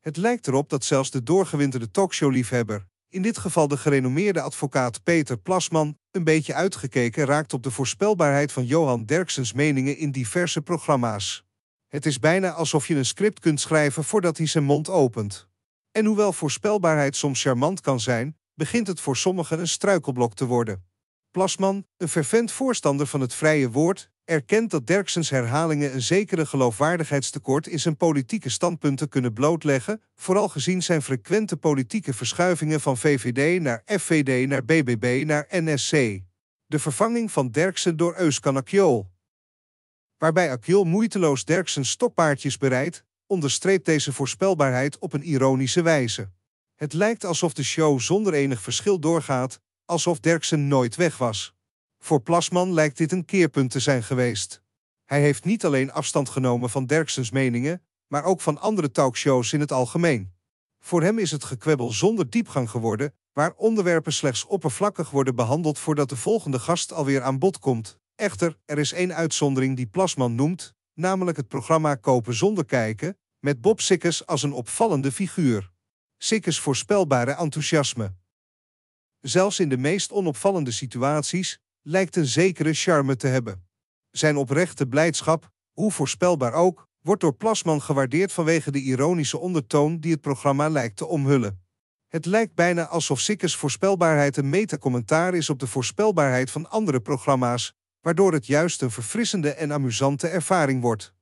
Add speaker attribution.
Speaker 1: Het lijkt erop dat zelfs de doorgewinterde talkshowliefhebber, in dit geval de gerenommeerde advocaat Peter Plasman, een beetje uitgekeken raakt op de voorspelbaarheid van Johan Derksens meningen in diverse programma's. Het is bijna alsof je een script kunt schrijven voordat hij zijn mond opent. En hoewel voorspelbaarheid soms charmant kan zijn, begint het voor sommigen een struikelblok te worden. Plasman, een fervent voorstander van het vrije woord, erkent dat Derksens herhalingen een zekere geloofwaardigheidstekort in zijn politieke standpunten kunnen blootleggen, vooral gezien zijn frequente politieke verschuivingen van VVD naar FVD naar BBB naar NSC. De vervanging van Derksen door Euskan Akjol. Waarbij Akjol moeiteloos Derksens stokpaardjes bereidt, onderstreept deze voorspelbaarheid op een ironische wijze. Het lijkt alsof de show zonder enig verschil doorgaat, alsof Derksen nooit weg was. Voor Plasman lijkt dit een keerpunt te zijn geweest. Hij heeft niet alleen afstand genomen van Derksens meningen, maar ook van andere talkshows in het algemeen. Voor hem is het gekwebbel zonder diepgang geworden, waar onderwerpen slechts oppervlakkig worden behandeld voordat de volgende gast alweer aan bod komt. Echter, er is één uitzondering die Plasman noemt, namelijk het programma Kopen zonder kijken, met Bob Sikkes als een opvallende figuur. Sikkes voorspelbare enthousiasme. Zelfs in de meest onopvallende situaties, lijkt een zekere charme te hebben. Zijn oprechte blijdschap, hoe voorspelbaar ook, wordt door Plasman gewaardeerd vanwege de ironische ondertoon die het programma lijkt te omhullen. Het lijkt bijna alsof Sikkes voorspelbaarheid een meta-commentaar is op de voorspelbaarheid van andere programma's, waardoor het juist een verfrissende en amusante ervaring wordt.